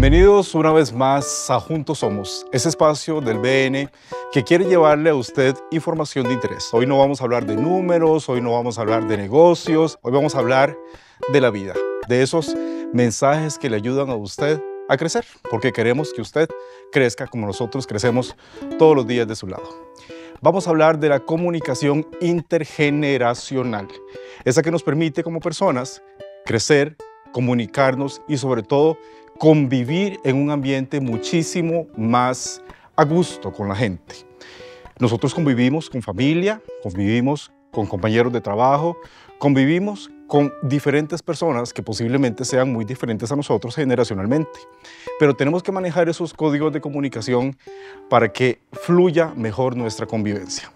Bienvenidos una vez más a Juntos Somos, ese espacio del BN que quiere llevarle a usted información de interés. Hoy no vamos a hablar de números, hoy no vamos a hablar de negocios, hoy vamos a hablar de la vida, de esos mensajes que le ayudan a usted a crecer, porque queremos que usted crezca como nosotros crecemos todos los días de su lado. Vamos a hablar de la comunicación intergeneracional, esa que nos permite como personas crecer, comunicarnos y sobre todo convivir en un ambiente muchísimo más a gusto con la gente. Nosotros convivimos con familia, convivimos con compañeros de trabajo, convivimos con diferentes personas que posiblemente sean muy diferentes a nosotros generacionalmente. Pero tenemos que manejar esos códigos de comunicación para que fluya mejor nuestra convivencia.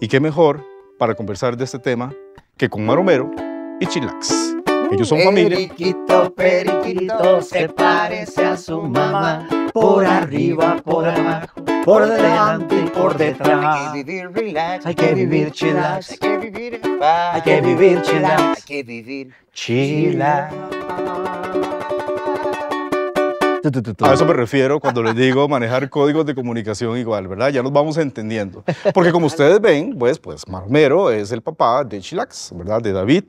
Y qué mejor para conversar de este tema que con Maromero y Chilax. Ellos son familia. Periquito, periquito, se parece a su mamá. Por arriba, por abajo, por delante y por detrás. Hay que vivir relax, hay que vivir chillax, hay que vivir en hay que vivir a eso me refiero cuando les digo manejar códigos de comunicación igual, ¿verdad? Ya nos vamos entendiendo. Porque como ustedes ven, pues, pues Marmero es el papá de Chilax, ¿verdad? De David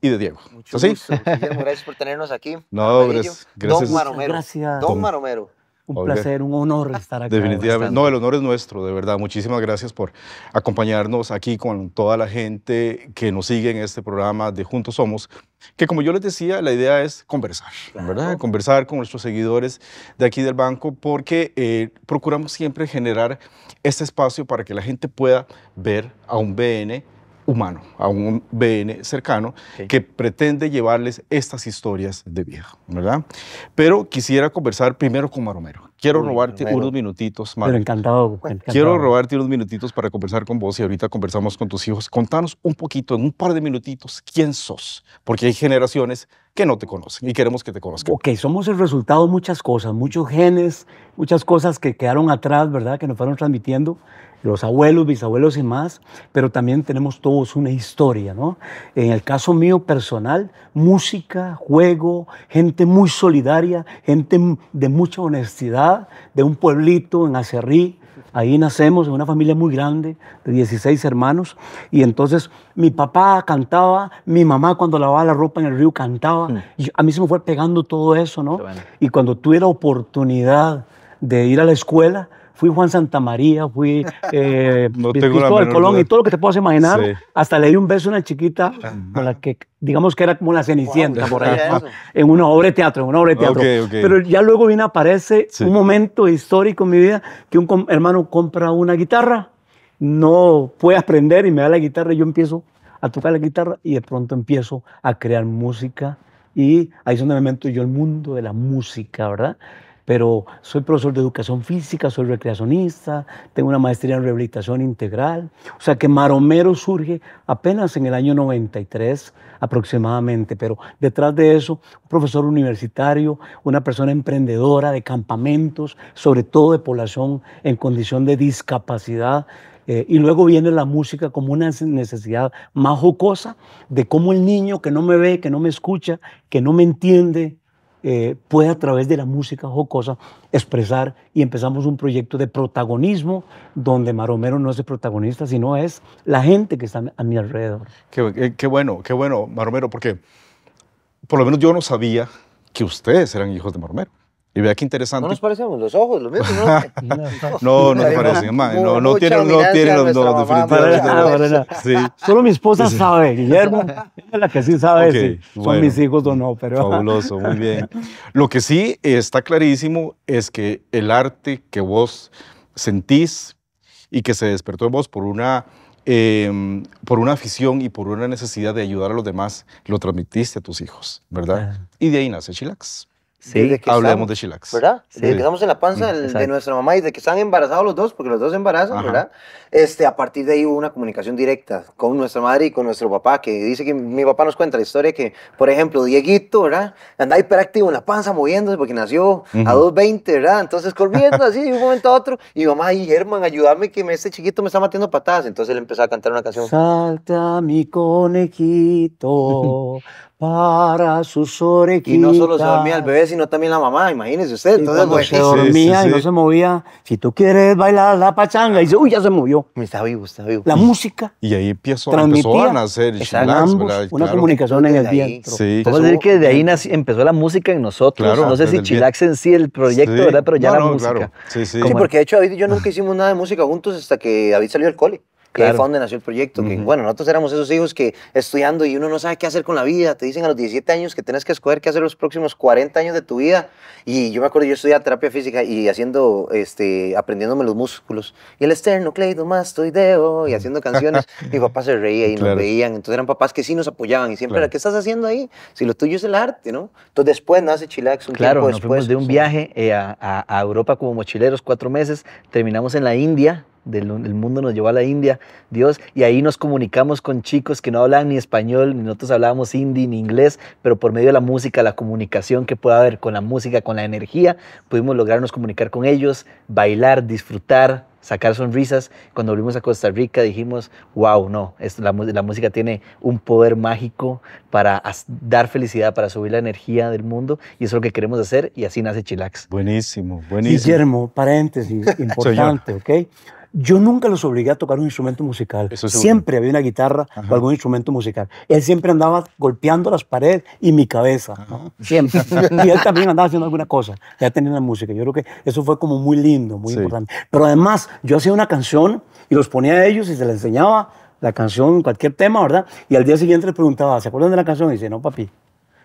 y de Diego. Mucho gracias por tenernos aquí. No, gracias. Don Maromero. Gracias. Don Maromero. Un placer, un honor ah, estar aquí. Definitivamente. No, el honor es nuestro, de verdad. Muchísimas gracias por acompañarnos aquí con toda la gente que nos sigue en este programa de Juntos Somos, que como yo les decía, la idea es conversar, ¿verdad? Conversar con nuestros seguidores de aquí del banco, porque eh, procuramos siempre generar este espacio para que la gente pueda ver a un BN humano, a un BN cercano que pretende llevarles estas historias de viejo, ¿verdad? Pero quisiera conversar primero con Maromero. Quiero robarte unos minutitos, Mario. Pero encantado, encantado, Quiero robarte unos minutitos para conversar con vos y ahorita conversamos con tus hijos. Contanos un poquito, en un par de minutitos, quién sos, porque hay generaciones que no te conocen y queremos que te conozcan. Ok, somos el resultado de muchas cosas, muchos genes, muchas cosas que quedaron atrás, ¿verdad? Que nos fueron transmitiendo los abuelos, bisabuelos y más, pero también tenemos todos una historia, ¿no? En el caso mío personal, música, juego, gente muy solidaria, gente de mucha honestidad, de un pueblito en Acerrí, Ahí nacemos en una familia muy grande, de 16 hermanos, y entonces mi papá cantaba, mi mamá cuando lavaba la ropa en el río cantaba, mm. y a mí se me fue pegando todo eso, ¿no? Y cuando tuve la oportunidad de ir a la escuela, fui Juan Santamaría, fui eh, no Colón y todo lo que te puedas imaginar. Hasta le di un beso a una chiquita ah. con la que, digamos que era como la cenicienta por ahí, en una obra de teatro, en una obra de teatro. Pero ya luego viene, aparece un momento histórico en mi vida que un hermano compra una guitarra, no puede aprender y me da la guitarra y yo empiezo a tocar la guitarra y de pronto empiezo a crear música y ahí es donde me meto yo el mundo de la música, ¿verdad? pero soy profesor de educación física, soy recreacionista, tengo una maestría en rehabilitación integral. O sea que Maromero surge apenas en el año 93 aproximadamente, pero detrás de eso, un profesor universitario, una persona emprendedora de campamentos, sobre todo de población en condición de discapacidad. Eh, y luego viene la música como una necesidad más jocosa de cómo el niño que no me ve, que no me escucha, que no me entiende, eh, puede a través de la música jocosa expresar y empezamos un proyecto de protagonismo donde Maromero no es el protagonista, sino es la gente que está a mi alrededor. qué eh, bueno, qué bueno, Maromero, porque por lo menos yo no sabía que ustedes eran hijos de Maromero. Y vea qué interesante. No nos parecemos los ojos, lo mismo, ¿no? no, no nos parecen, No, no tienen, no tienen los dos, definitivamente. Sí. Solo mi esposa sabe, Guillermo. Es la que sí sabe si son mis hijos o no, pero. Fabuloso, muy bien. Lo que sí está clarísimo es que el arte que vos sentís y que se despertó en vos por una. Em, por una afición y por una necesidad de ayudar a los demás, lo transmitiste a tus hijos, ¿verdad? Y de ahí nace Chilax. Sí, hablemos de Chilax. ¿Verdad? que estamos en la panza de nuestra mamá y de que están embarazados los dos, porque los dos embarazan, ¿verdad? Este, a partir de ahí hubo una comunicación directa con nuestra madre y con nuestro papá, que dice que mi papá nos cuenta la historia que, por ejemplo, Dieguito, ¿verdad? Andaba hiperactivo en la panza moviéndose porque nació a a 2.20, ¿verdad? Entonces corriendo así de un momento a otro. Y mamá, y Germán, ayúdame que este chiquito me está matiendo patadas. Entonces él empezó a cantar una canción. Salta mi conejito para sus orejitas. Y no solo se dormía el bebé, sino también la mamá, imagínese usted. Entonces, se dormía y no se movía. Si tú quieres bailar la pachanga, y dice, uy, ya se movió. Está vivo, está vivo. La música. Y ahí empezó, a nacer ambos, Una comunicación en el día. Sí. a decir que de ahí empezó la música en nosotros. no sé si Chilax en sí, el proyecto, ¿verdad? Pero ya la música. Sí, sí. sí, porque de hecho David y yo nunca hicimos nada de música juntos hasta que David salió del cole. Claro. que fue donde nació el proyecto. que, bueno, nosotros éramos esos hijos que estudiando y uno no sabe qué hacer con la vida. Te dicen a los 17 años que tienes que escoger qué hacer los próximos 40 años de tu vida. Y yo me acuerdo, yo estudiaba terapia física y haciendo, este, aprendiéndome los músculos. Y el esternocleidomastoideo y haciendo canciones. Mi papá se reía y nos veían. Entonces eran papás que sí nos apoyaban y siempre era, ¿qué estás haciendo ahí? Si lo tuyo es el arte, ¿no? Entonces después nace Chilax un claro, después. de un viaje eh, a Europa como mochileros, cuatro meses. Terminamos en la India del, el mundo nos llevó a la India, Dios, y ahí nos comunicamos con chicos que no hablaban ni español, ni nosotros hablábamos hindi ni inglés, pero por medio de la música, la comunicación que pueda haber con la música, con la energía, pudimos lograrnos comunicar con ellos, bailar, disfrutar, sacar sonrisas. Cuando volvimos a Costa Rica dijimos, wow, no, la, música tiene un poder mágico para dar felicidad, para subir la energía del mundo y eso es lo que queremos hacer y así nace Chilax. Buenísimo, buenísimo. Guillermo, paréntesis importante, ¿ok? Yo nunca los obligué a tocar un instrumento musical. siempre había una guitarra o algún instrumento musical. Él siempre andaba golpeando las paredes y mi cabeza, siempre. y él también andaba haciendo alguna cosa, ya tenía la música. Yo creo que eso fue como muy lindo, muy importante. Pero además, yo hacía una canción y los ponía a ellos y se les enseñaba la canción, cualquier tema, ¿verdad? Y al día siguiente les preguntaba, ¿se acuerdan de la canción? Y dice, no, papi.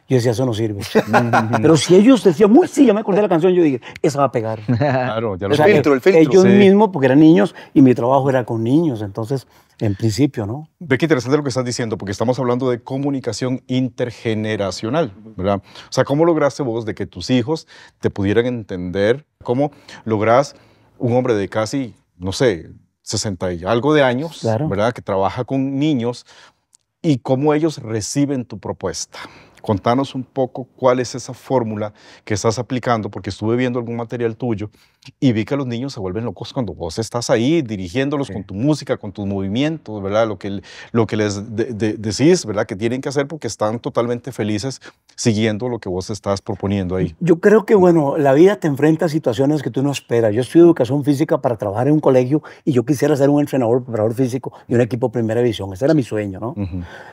Yo decía, eso no sirve. Pero si ellos decían, muy sí, ya me acordé de la canción, yo dije, esa va a pegar. Claro, ya lo filtro, el filtro. Ellos mismos, porque eran niños y mi trabajo era con niños, entonces, en principio, ¿no? Ve qué interesante lo que estás diciendo, porque estamos hablando de comunicación intergeneracional, ¿verdad? O sea, ¿cómo lograste vos de que tus hijos te pudieran entender? ¿Cómo logras un hombre de casi, no sé, 60 y algo de años, ¿verdad? Que trabaja con niños y cómo ellos reciben tu propuesta. Contanos un poco cuál es esa fórmula que estás aplicando, porque estuve viendo algún material tuyo y vi que los niños se vuelven locos cuando vos estás ahí dirigiéndolos con tu música, con tus movimientos, ¿verdad? Lo que, lo que les decís, ¿verdad? Que tienen que hacer porque están totalmente felices siguiendo lo que vos estás proponiendo ahí. Yo creo que, mm. bueno, la vida te enfrenta a situaciones que tú no esperas. Yo estudié educación física para trabajar en un colegio y yo quisiera ser un entrenador, preparador físico y un equipo primera división. Ese era mi sueño, ¿no?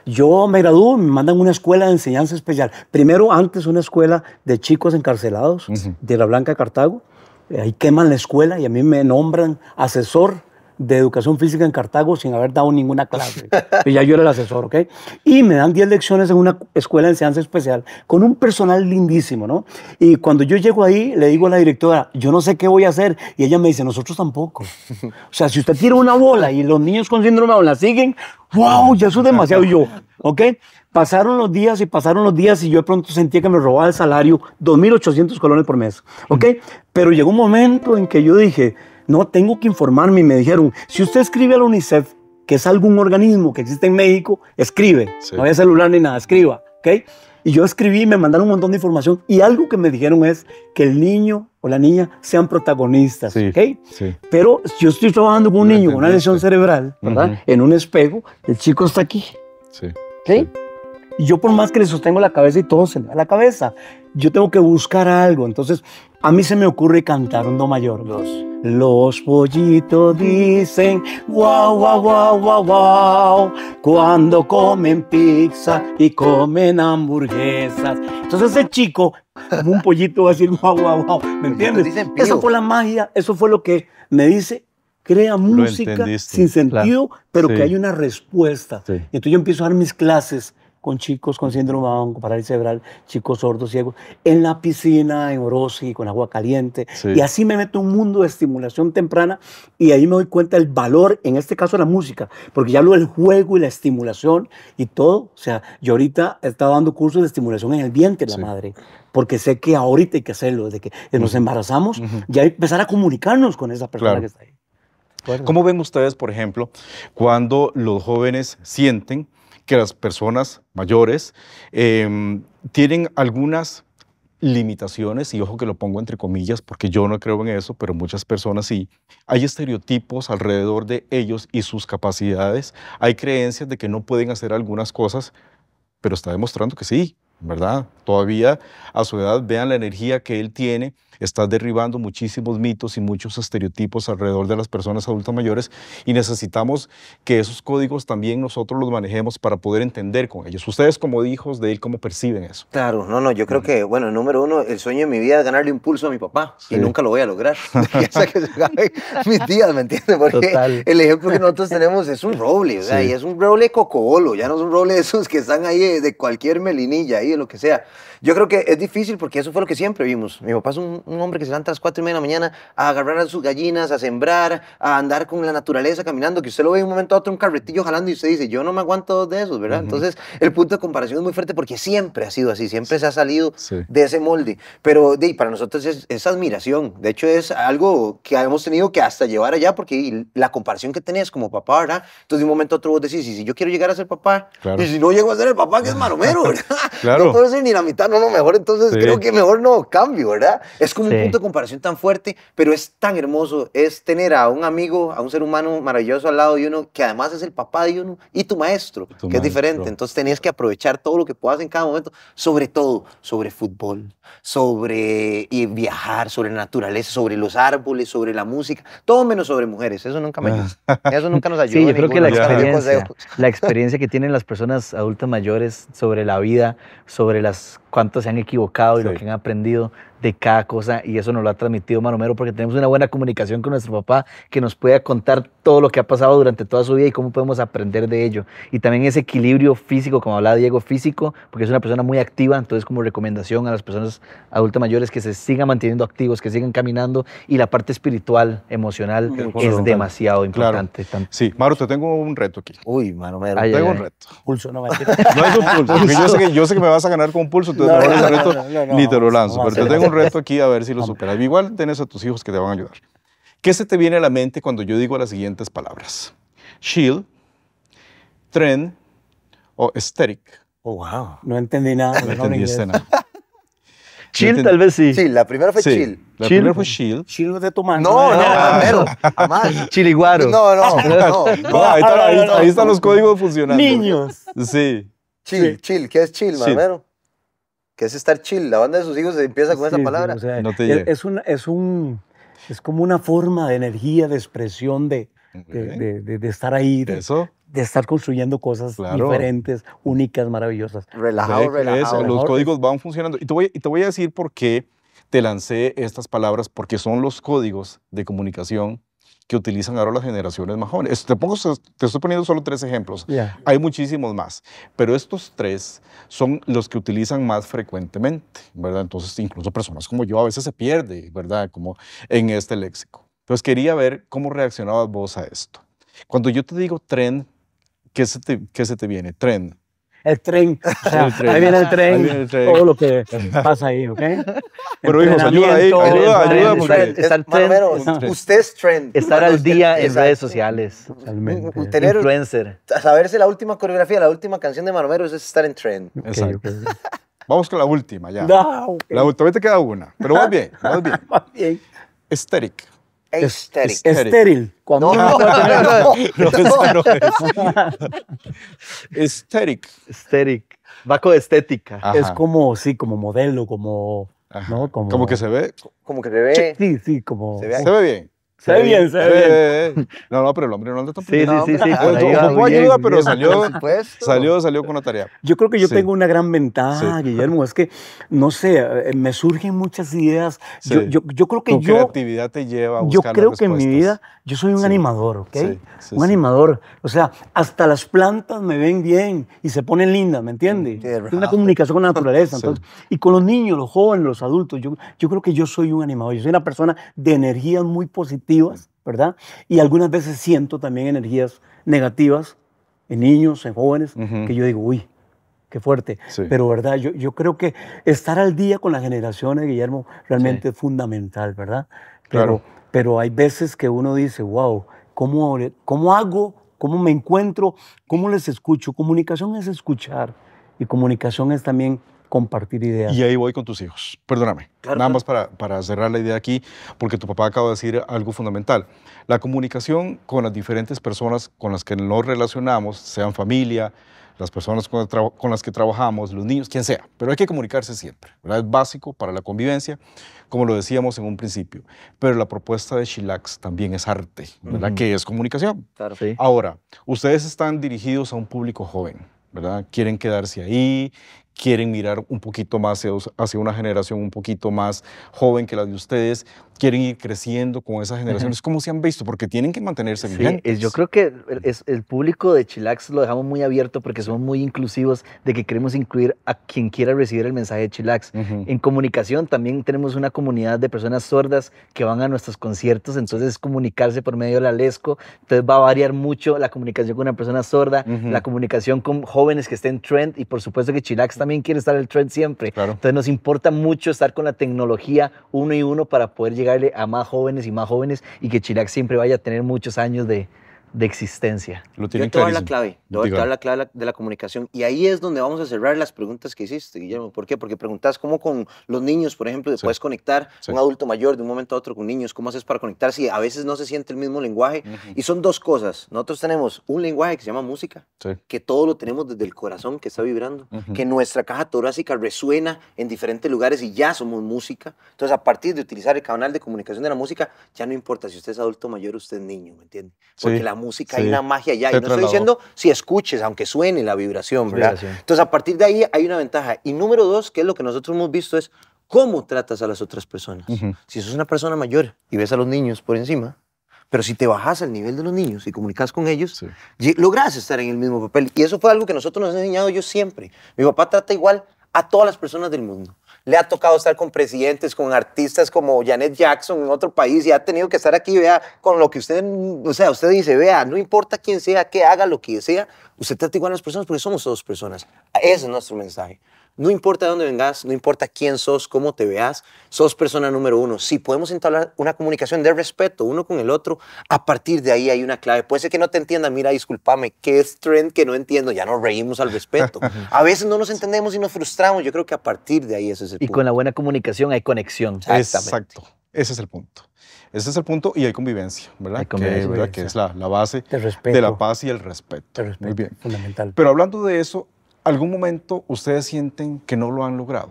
Yo me gradúo, me mandan a una escuela de enseñanza especial. Primero, antes, una escuela de chicos encarcelados de la Blanca Cartago. Ahí queman la escuela y a mí me nombran asesor de educación física en Cartago sin haber dado ninguna clase. y ya yo era el asesor, ¿ok? Y me dan 10 lecciones en una escuela de enseñanza especial con un personal lindísimo, ¿no? Y cuando yo llego ahí, le digo a la directora, yo no sé qué voy a hacer. Y ella me dice, nosotros tampoco. O sea, si usted tira una bola y los niños con síndrome de la siguen, wow, ya eso es demasiado yo, ¿ok? Pasaron los días y pasaron los días y yo de pronto sentía que me robaba el salario, 2.800 colones por mes, ¿ok? Mm. Pero llegó un momento en que yo dije, no, tengo que informarme. Y me dijeron, si usted escribe al UNICEF, que es algún organismo que existe en México, escribe. No hay celular ni nada, escriba. Y yo escribí y me mandaron un montón de información. Y algo que me dijeron es que el niño o la niña sean protagonistas. pero ¿okay? Pero yo estoy trabajando con un niño con una lesión cerebral, En un espejo, el chico está aquí. Sí. Y yo por más que le sostengo la cabeza y todo se me da la cabeza, yo tengo que buscar algo. Entonces, a mí se me ocurre cantar un do mayor dos. Los pollitos dicen guau, guau, guau, guau, guau, cuando comen pizza y comen hamburguesas. Entonces ese chico, como un pollito, va a decir guau, guau, ¿Me entiendes? Eso fue la magia, eso fue lo que me dice crea música sin sentido, pero que hay una respuesta. Entonces yo empiezo a dar mis clases con chicos con síndrome de Down, con parálisis cerebral, chicos sordos, ciegos, en la piscina, en Orosi, con agua caliente. Y así me meto un mundo de estimulación temprana y ahí me doy cuenta del valor, en este caso la música, porque ya lo del juego y la estimulación y todo. O sea, yo ahorita estado dando cursos de estimulación en el vientre de la madre, porque sé que ahorita hay que hacerlo, desde que nos embarazamos, y ya empezar a comunicarnos con esa persona que está ahí. ¿Cómo ven ustedes, por ejemplo, cuando los jóvenes sienten que las personas mayores em, tienen algunas limitaciones, y ojo que lo pongo entre comillas porque yo no creo en eso, pero muchas personas sí, hay estereotipos alrededor de ellos y sus capacidades, hay creencias de que no pueden hacer algunas cosas, pero está demostrando que sí, ¿verdad? Todavía a su edad, vean la energía que él tiene, está derribando muchísimos mitos y muchos estereotipos alrededor de las personas adultas mayores y necesitamos que esos códigos también nosotros los manejemos para poder entender con ellos. Ustedes como hijos de él, ¿cómo perciben eso? Claro, no, no, yo creo que, bueno, número uno, el sueño de mi vida es ganarle impulso a mi papá y nunca lo voy a lograr. que se mis días, ¿me entiendes? Porque el ejemplo que nosotros tenemos es un roble, o sea, y es un roble cocobolo, ya no es un roble de esos que están ahí eh, de cualquier melinilla de lo que sea. Yo creo que es difícil porque eso fue lo que siempre vimos. Mi papá es un, hombre que se levanta a las 4 y media de la mañana a agarrar a sus gallinas, a sembrar, a andar con la naturaleza caminando, que usted lo ve de un momento a otro un carretillo jalando y usted dice, yo no me aguanto de esos, ¿verdad? Entonces, el punto de comparación es muy fuerte porque siempre ha sido así, siempre se ha salido de ese molde. Pero para nosotros es, es, admiración. De hecho, es algo que hemos tenido que hasta llevar allá porque la comparación que tenías como papá, ¿verdad? Entonces, de un momento a otro vos decís, y si yo quiero llegar a ser papá, y si no llego a ser el papá, que es maromero, ¿verdad? claro. No no decir ni la mitad, no, lo mejor entonces creo que mejor no cambio, ¿verdad? Es como un punto de comparación tan fuerte, pero es tan hermoso, es tener a un amigo, a un ser humano maravilloso al lado de uno, que además es el papá de uno y tu maestro, que es diferente. Entonces tenías que aprovechar todo lo que puedas en cada momento, sobre todo sobre fútbol, sobre y viajar, sobre la naturaleza, sobre los árboles, sobre la música, todo menos sobre mujeres, eso nunca me ayuda. Eso nunca nos ayuda. Sí, yo creo que la experiencia, la experiencia que tienen las personas adultas mayores sobre la vida sobre las cuántos se han equivocado y lo que han aprendido de cada cosa y eso nos lo ha transmitido Manomero porque tenemos una buena comunicación con nuestro papá que nos puede contar todo lo que ha pasado durante toda su vida y cómo podemos aprender de ello. Y también ese equilibrio físico, como hablaba Diego, físico, porque es una persona muy activa, entonces como recomendación a las personas adultas mayores que se sigan manteniendo activos, que sigan caminando y la parte espiritual, emocional es, demasiado importante. Claro. Sí, Maru, te tengo un reto aquí. Uy, Manomero. te tengo un reto. Pulso, no, no es un pulso, Yo, sé que, yo sé que me vas a ganar con un pulso, ni te lo lanzo. Pero te tengo un reto aquí a ver si lo superas. Igual tienes a tus hijos que te van a ayudar. ¿Qué se te viene a la mente cuando yo digo las siguientes palabras? Shield, trend o esteric Oh, wow. No entendí nada. No entendí nada. Chill, tal vez sí. Sí, la primera fue sí. chill. La primera fue chill. Chill de tu mano. No, no, primero. Ah. Jamás. Chiliguaro. No, no, ah, no. no. Ahí, está, ahí, están los códigos funcionando. Niños. Sí. Chill, chill. ¿Qué es chill, mamero? que es estar chill. La banda de sus hijos empieza con esa palabra. es, un, es, como una forma de energía, de expresión, de, de, estar ahí. De, estar construyendo cosas diferentes, únicas, maravillosas. Relajado, relajado. los códigos van funcionando. Y y te voy a decir por qué te lancé estas palabras, porque son los códigos de comunicación que utilizan ahora las generaciones más jóvenes. Te, pongo, te estoy poniendo solo tres ejemplos. Hay muchísimos más, pero estos tres son los que utilizan más frecuentemente, ¿verdad? Entonces, incluso personas como yo a veces se pierde, ¿verdad? Como en este léxico. Entonces, quería ver cómo reaccionabas vos a esto. Cuando yo te digo tren, qué se te viene? Tren. el tren. Ahí, viene el tren, todo lo que pasa ahí, ¿ok? Pero hijos, ayuda ahí, ayuda, ayuda. Estar, usted es trend. Estar al día en redes sociales. Totalmente. Tener, Influencer. Saberse la última coreografía, la última canción de Maromero es estar en trend. Exacto. Vamos con la última ya. La última, te queda una. Pero vas bien, vas bien. más bien. Estéric. Estéril. estéril. Cuando no, no, Va con estética. Es como, sí, como modelo, como... ¿no? Como, que se ve. Como que se ve. Sí, sí, como... se ve bien. Se bien, se bien. No, no, pero el hombre no anda tan Sí, sí, sí, sí. Ah, ayuda, pero salió, salió, con una tarea. Yo creo que yo tengo una gran ventaja, Guillermo. Es que, no sé, eh, me surgen muchas ideas. Yo, creo que tu yo... creatividad te lleva a buscar Yo creo que en mi vida yo soy un animador, ¿ok? un animador. O sea, hasta las plantas me ven bien y se ponen lindas, ¿me entiendes? Es una comunicación con la naturaleza. Y con los niños, los jóvenes, los adultos, yo, yo creo que yo soy un animador. Yo soy una persona de energía muy positiva. ¿verdad? Y algunas veces siento también energías negativas en niños, en jóvenes, que yo digo, uy, qué fuerte. Pero, ¿verdad? Yo, yo, creo que estar al día con las generaciones, Guillermo, realmente es fundamental, ¿verdad? Pero, claro. Pero hay veces que uno dice, wow, ¿cómo, ¿cómo hago? ¿Cómo me encuentro? ¿Cómo les escucho? Comunicación es escuchar y comunicación es también compartir ideas. Y ahí voy con tus hijos. Perdóname. Nada más para, para, cerrar la idea aquí, porque tu papá acaba de decir algo fundamental. La comunicación con las diferentes personas con las que nos relacionamos, sean familia, las personas con, las que trabajamos, los niños, quien sea. Pero hay que comunicarse siempre. ¿verdad? Es básico para la convivencia, como lo decíamos en un principio. Pero la propuesta de Shilax también es arte, ¿verdad? Que es comunicación. Ahora, ustedes están dirigidos a un público joven. ¿verdad? Quieren quedarse ahí, quieren mirar un poquito más hacia una generación un poquito más joven que la de ustedes, quieren ir creciendo con esas generaciones. ¿Cómo se han visto? Porque tienen que mantenerse sí, yo creo que el, es, el, público de Chilax lo dejamos muy abierto porque somos muy inclusivos de que queremos incluir a quien quiera recibir el mensaje de Chilax. En comunicación también tenemos una comunidad de personas sordas que van a nuestros conciertos, entonces es comunicarse por medio de la LESCO, entonces va a variar mucho la comunicación con una persona sorda, la comunicación con jóvenes que estén trend y por supuesto que Chilax también también quiere estar el trend siempre. Entonces nos importa mucho estar con la tecnología uno y uno para poder llegarle a más jóvenes y más jóvenes y que Chirac siempre vaya a tener muchos años de, de existencia. Lo Yo te voy la clave, Yo la clave de la comunicación. Y ahí es donde vamos a cerrar las preguntas que hiciste, Guillermo. ¿Por qué? Porque preguntas cómo con los niños, por ejemplo, después puedes conectar un adulto mayor de un momento a otro con niños, cómo haces para conectar si a veces no se siente el mismo lenguaje. Y son dos cosas. Nosotros tenemos un lenguaje que se llama música, que todo lo tenemos desde el corazón que está vibrando, que nuestra caja torácica resuena en diferentes lugares y ya somos música. Entonces, a partir de utilizar el canal de comunicación de la música, ya no importa si usted es adulto mayor o usted es niño, ¿me entiende? Porque la música música, hay una magia allá. y no estoy diciendo si escuches, aunque suene la vibración, ¿verdad? Entonces, a partir de ahí hay una ventaja. Y número dos, que es lo que nosotros hemos visto, es cómo tratas a las otras personas. Si sos una persona mayor y ves a los niños por encima, pero si te bajas al nivel de los niños y comunicas con ellos, logras estar en el mismo papel. Y eso fue algo que nosotros nos han enseñado yo siempre. Mi papá trata igual a todas las personas del mundo le ha tocado estar con presidentes, con artistas como Janet Jackson en otro país y ha tenido que estar aquí, vea, con lo que usted, o sea, usted dice, vea, no importa quién sea, que haga lo que sea, usted trata igual a las personas porque somos dos personas. Ese es nuestro mensaje. No importa de dónde vengas, no importa quién sos, cómo te veas, sos persona número uno. Si podemos entablar una comunicación de respeto uno con el otro, a partir de ahí hay una clave. Puede ser que no te entienda, mira, discúlpame, ¿qué es trend que no entiendo? Ya no reímos al respeto. A veces no nos entendemos y nos frustramos. Yo creo que a partir de ahí ese es el punto. Y con la buena comunicación hay conexión. Exacto. Ese es el punto. Ese es el punto y hay convivencia, ¿verdad? Hay convivencia, que, es la, base de la paz y el respeto. respeto. Muy bien. Fundamental. Pero hablando de eso, ¿Algún momento ustedes sienten que no lo han logrado?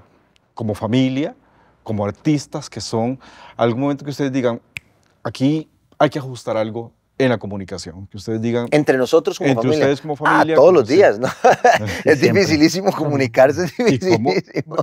Como familia, como artistas que son, algún momento que ustedes digan, aquí hay que ajustar algo en la comunicación, que ustedes digan... Entre nosotros como entre Ustedes como ah, familia. todos los días, ¿no? es dificilísimo comunicarse, es dificilísimo.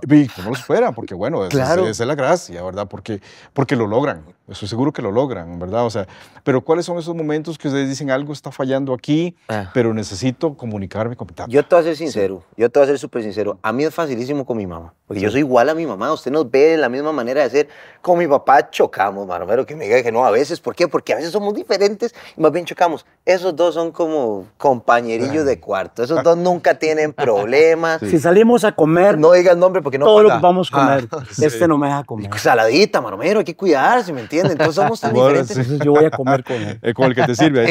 Y cómo, lo esperan, porque bueno, es la gracia, ¿verdad? Porque, porque lo logran. Estoy seguro que lo logran, ¿verdad? O sea, pero ¿cuáles son esos momentos que ustedes dicen algo está fallando aquí, ah. pero necesito comunicarme con mi Yo te voy a ser sincero, yo te voy a ser súper sincero. A mí es facilísimo con mi mamá, porque yo soy igual a mi mamá. Usted nos ve de la misma manera de hacer. Con mi papá chocamos, mano, que me diga que no a veces. ¿Por qué? Porque a veces somos diferentes y más bien chocamos. Esos dos son como compañerillos ah. de cuarto. Esos ah. dos nunca tienen problemas. Si salimos a comer. No el nombre porque no Todo lo que vamos a comer. Este no me deja comer. Saladita, maromero, hay que cuidarse, ¿me entonces somos tan diferentes. Entonces yo voy a comer con él. Eh, el que te sirve.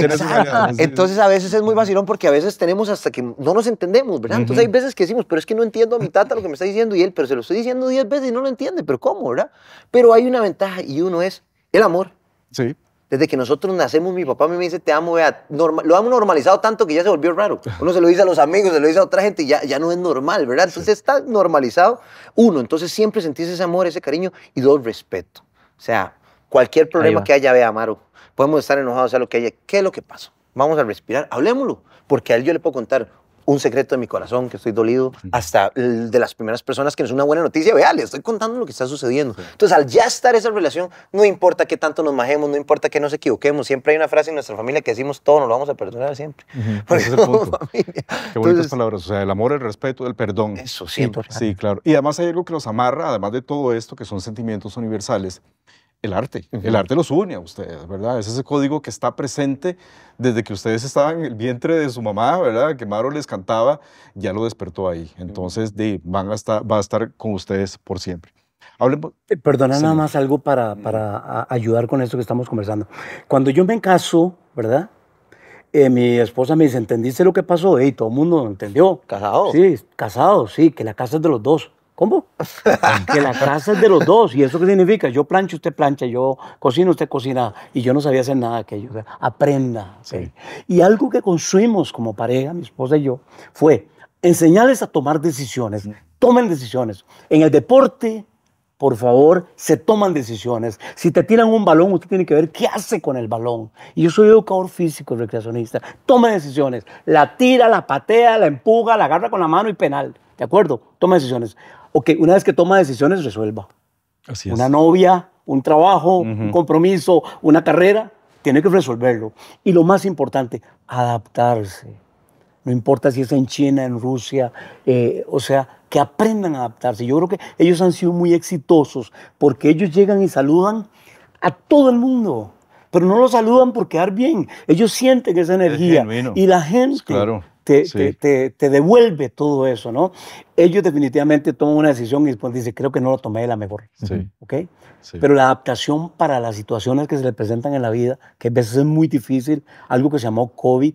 Entonces a veces es muy vacilón porque a veces tenemos hasta que no nos entendemos, ¿verdad? Entonces hay veces que decimos, pero es que no entiendo a mi tata lo que me está diciendo y él, pero se lo estoy diciendo diez veces y no lo entiende, pero ¿cómo, verdad? Pero hay una ventaja y uno es el amor. Sí. Desde que nosotros nacemos, mi papá me dice, te amo, normal, lo hemos normalizado tanto que ya se volvió raro. Uno se lo dice a los amigos, se lo dice a otra gente y ya, ya no es normal, ¿verdad? Entonces está normalizado, uno, entonces siempre sentís ese amor, ese cariño y dos, respeto. O sea, Cualquier problema que haya, vea, Amaro, podemos estar enojados, sea lo que haya. ¿Qué es lo que pasó? Vamos a respirar, hablémoslo, porque a él yo le puedo contar un secreto de mi corazón, que estoy dolido, hasta de las primeras personas que es una buena noticia, vea, le estoy contando lo que está sucediendo. Entonces, al ya estar esa relación, no importa qué tanto nos majemos, no importa que nos equivoquemos, siempre hay una frase en nuestra familia que decimos, todo nos lo vamos a perdonar siempre. Ese es el punto. Qué bonitas palabras, o sea, el amor, el respeto, el perdón. Eso, siempre. Sí, sí, claro. Y además hay algo que nos amarra, además de todo esto, que son sentimientos universales, el arte. El arte los une a ustedes, ¿verdad? Es ese código que está presente desde que ustedes estaban en el vientre de su mamá, ¿verdad? Que Maro les cantaba, ya lo despertó ahí. Entonces, de, van a estar, va a estar con ustedes por siempre. Hablemos. Eh, perdona nada más algo para, ayudar con esto que estamos conversando. Cuando yo me caso, ¿verdad? Eh, mi esposa me dice, ¿entendiste lo que pasó? Y todo el mundo entendió. Casado. Sí, casado, sí, que la casa es de los dos. ¿Cómo? Que la casa es de los dos. ¿Y eso qué significa? Yo plancho, usted plancha, yo cocino, usted cocina. Y yo no sabía hacer nada que aquello. aprenda. Y algo que construimos como pareja, mi esposa y yo, fue enseñarles a tomar decisiones. Tomen decisiones. En el deporte, por favor, se toman decisiones. Si te tiran un balón, usted tiene que ver qué hace con el balón. Y yo soy educador físico, recreacionista. Toma decisiones. La tira, la patea, la empuja, la agarra con la mano y penal. ¿De acuerdo? Toma decisiones o que una vez que toma decisiones resuelva. Así es. Una novia, un trabajo, un compromiso, una carrera, tiene que resolverlo. Y lo más importante, adaptarse. No importa si es en China, en Rusia, eh, o sea, que aprendan a adaptarse. Yo creo que ellos han sido muy exitosos porque ellos llegan y saludan a todo el mundo pero no lo saludan por quedar bien. Ellos sienten esa energía. Y la gente claro te, devuelve todo eso, ¿no? Ellos definitivamente toman una decisión y después dicen, creo que no lo tomé de la mejor. Sí. ¿Ok? Pero la adaptación para las situaciones que se le presentan en la vida, que a veces es muy difícil, algo que se llamó COVID,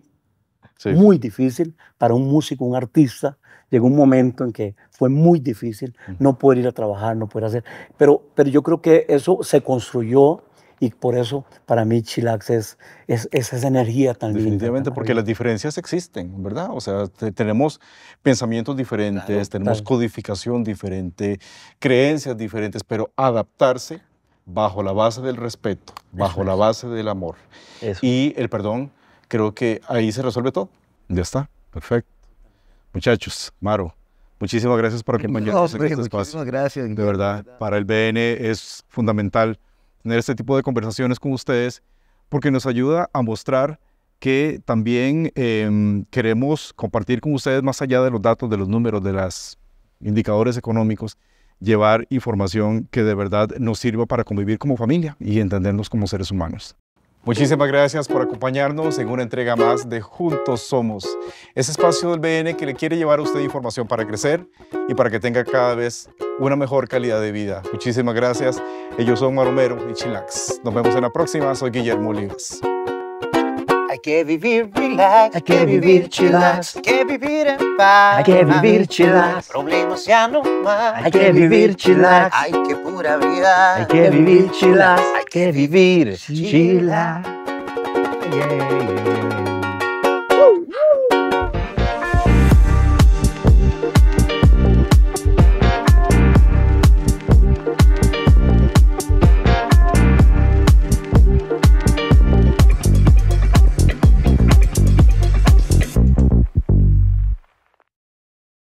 muy difícil para un músico, un artista. Llegó un momento en que fue muy difícil mm. no poder ir a trabajar, no poder hacer. Pero, pero yo creo que eso se construyó y por eso, para mí, Chilax es, es, esa energía también. Definitivamente, porque las diferencias existen, ¿verdad? O sea, tenemos pensamientos diferentes, tenemos codificación diferente, creencias diferentes, pero adaptarse bajo la base del respeto, bajo la base del amor. Y el perdón, creo que ahí se resuelve todo. Ya está, perfecto. Muchachos, Maro, muchísimas gracias por acompañarnos en este espacio. Muchísimas gracias. De verdad, para el BN es fundamental tener este tipo de conversaciones con ustedes, porque nos ayuda a mostrar que también em, queremos compartir con ustedes, más allá de los datos, de los números, de los indicadores económicos, llevar información que de verdad nos sirva para convivir como familia y entendernos como seres humanos. Muchísimas gracias por acompañarnos en una entrega más de Juntos Somos, ese espacio del BN que le quiere llevar a usted información para crecer y para que tenga cada vez una mejor calidad de vida. Muchísimas gracias. Ellos son Maromero y Chilax. Nos vemos en la próxima. Soy Guillermo Olivas. Hay que vivir relax, hay que vivir chillax, hay que vivir en paz, hay que vivir chillax, problemas ya no más, hay que vivir chillax, hay que pura vida, hay que vivir chillax, hay que vivir chillax.